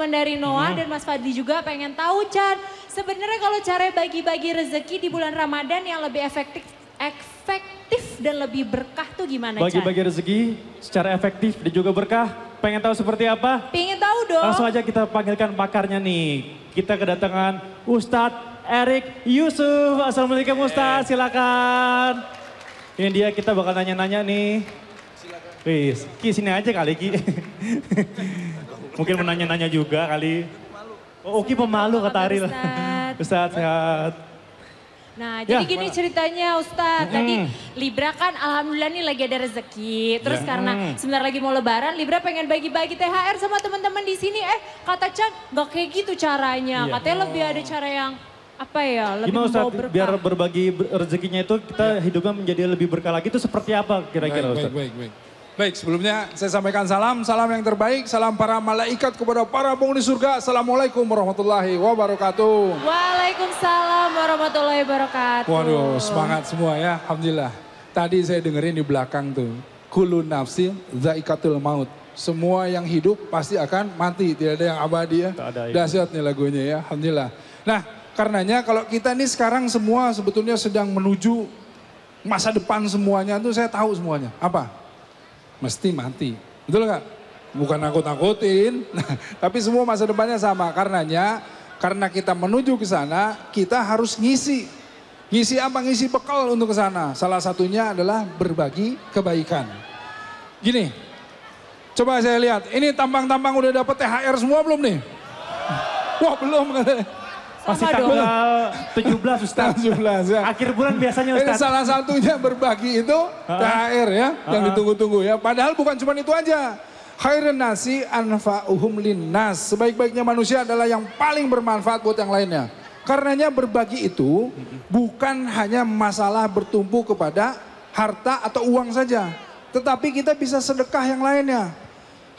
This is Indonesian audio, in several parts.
teman dari Noah hmm. dan Mas Fadli juga pengen tahu Chan. Sebenarnya kalau cara bagi-bagi rezeki di bulan Ramadan yang lebih efektif efektif dan lebih berkah tuh gimana Bagi-bagi rezeki secara efektif dan juga berkah. Pengen tahu seperti apa? Pengen tahu dong. Langsung aja kita panggilkan pakarnya nih. Kita kedatangan Ustadz Erik Yusuf. Assalamualaikum Ustadz, silakan. Ini dia kita bakal nanya-nanya nih. Silakan. Please, sini aja kali Ki. Mungkin mau nanya-nanya juga kali. Oh, Oki pemalu kata Ariel. Ustadz. Ustadz sehat. Nah, ya, jadi gini mana? ceritanya Ustadz. Mm. Tadi hmm. Libra kan alhamdulillah nih lagi ada rezeki. Terus yeah. karena mm. sebentar lagi mau lebaran, Libra pengen bagi-bagi THR sama teman-teman di sini. Eh, kata Chan, gak kayak gitu caranya. Yeah. Katanya oh. lebih ada cara yang apa ya lebih Gimana Ustaz, berkah. biar berbagi rezekinya itu kita iya. hidupnya menjadi lebih berkah lagi itu seperti apa kira-kira Ustaz? Baik, baik, baik. Baik, sebelumnya saya sampaikan salam, salam yang terbaik, salam para malaikat kepada para penghuni surga. Assalamualaikum warahmatullahi wabarakatuh. Waalaikumsalam warahmatullahi wabarakatuh. Waduh, semangat semua ya, Alhamdulillah. Tadi saya dengerin di belakang tuh, Kulu nafsi zaikatul maut. Semua yang hidup pasti akan mati, tidak ada yang abadi ya. Tidak ya. Dahsyat nih lagunya ya, Alhamdulillah. Nah, karenanya kalau kita nih sekarang semua sebetulnya sedang menuju masa depan semuanya itu saya tahu semuanya. Apa? mesti mati. Betul nggak? Bukan aku takutin nah, tapi semua masa depannya sama. Karenanya, karena kita menuju ke sana, kita harus ngisi. Ngisi apa? Ngisi bekal untuk ke sana. Salah satunya adalah berbagi kebaikan. Gini, coba saya lihat. Ini tambang-tambang udah dapet THR semua belum nih? Wah belum. Masih Sama tanggal dong. 17 Ustaz. 17 ya. Akhir bulan biasanya Ustaz. Ini salah satunya berbagi itu THR ya. Uh -huh. Yang ditunggu-tunggu ya. Padahal bukan cuma itu aja. Khairan nasi anfa'uhum linnas. Sebaik-baiknya manusia adalah yang paling bermanfaat buat yang lainnya. Karenanya berbagi itu bukan hanya masalah bertumpu kepada harta atau uang saja. Tetapi kita bisa sedekah yang lainnya.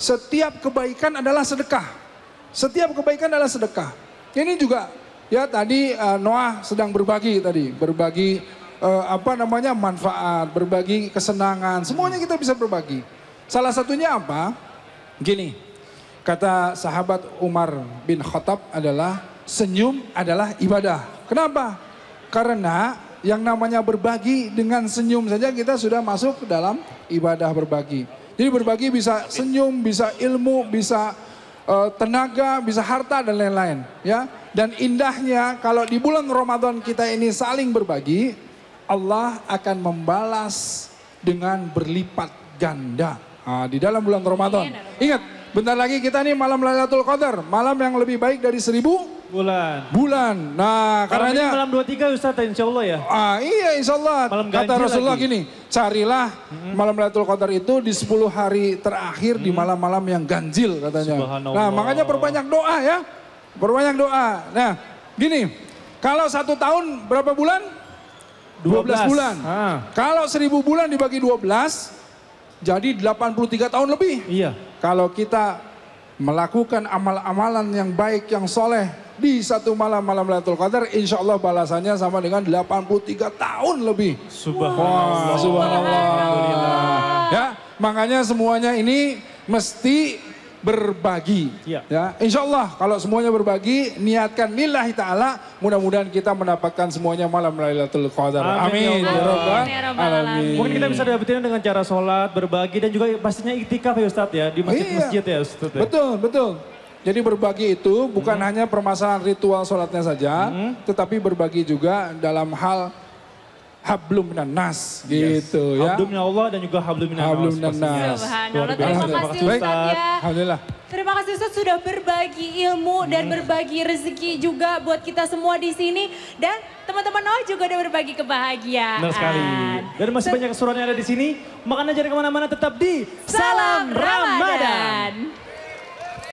Setiap kebaikan adalah sedekah. Setiap kebaikan adalah sedekah. Ini juga Ya tadi uh, Noah sedang berbagi tadi, berbagi uh, apa namanya manfaat, berbagi kesenangan, semuanya kita bisa berbagi. Salah satunya apa? Gini, kata sahabat Umar bin Khattab adalah senyum adalah ibadah. Kenapa? Karena yang namanya berbagi dengan senyum saja kita sudah masuk dalam ibadah berbagi. Jadi berbagi bisa senyum, bisa ilmu, bisa Eh, tenaga, bisa harta dan lain-lain, ya. Dan indahnya kalau di bulan Ramadan kita ini saling berbagi, Allah akan membalas dengan berlipat ganda. Nah, di dalam bulan Ramadan. Ya Ingat, bentar lagi kita nih malam Lailatul Qadar, malam yang lebih baik dari seribu Bulan. Bulan. Nah, karenanya malam 23 Ustaz insya Allah ya. Ah, iya insya Allah. Kata Rasulullah lagi. gini, carilah hmm. malam Lailatul Qadar itu di 10 hari terakhir hmm. di malam-malam yang ganjil katanya. Nah, makanya perbanyak doa ya. Perbanyak doa. Nah, gini. Kalau satu tahun berapa bulan? 12, 12. bulan. Ha. Kalau 1000 bulan dibagi 12 jadi 83 tahun lebih. Iya. Kalau kita melakukan amal-amalan yang baik, yang soleh, di satu malam malam Lailatul Qadar insya Allah balasannya sama dengan 83 tahun lebih. Subhanallah. wow. subhanallah. Ya, makanya semuanya ini mesti berbagi. Ya. ya. Insya Allah kalau semuanya berbagi, niatkan nilai ta'ala. Mudah-mudahan kita mendapatkan semuanya malam Lailatul Qadar. Amin. Ya ya Amin. Ya Rabbal Alamin. Mungkin kita bisa dapetin dengan cara sholat, berbagi, dan juga pastinya itikaf ya Ustadz ya. Di masjid-masjid ya Ustadz. Ya. Iya, betul, betul. Jadi berbagi itu bukan hmm. hanya permasalahan ritual sholatnya saja, hmm. tetapi berbagi juga dalam hal hablum dan nas yes. gitu ya. Hablumnya Allah dan juga hablum minan hablum nas. nas. Terima kasih Ustaz. Ya. Alhamdulillah. Terima kasih Ustaz sudah berbagi ilmu hmm. dan berbagi rezeki juga buat kita semua di sini dan teman-teman Noah juga udah berbagi kebahagiaan. Benar sekali. Dan masih banyak surat ada di sini. Makan aja kemana-mana tetap di Salam, Salam Ramadan. Ramadan.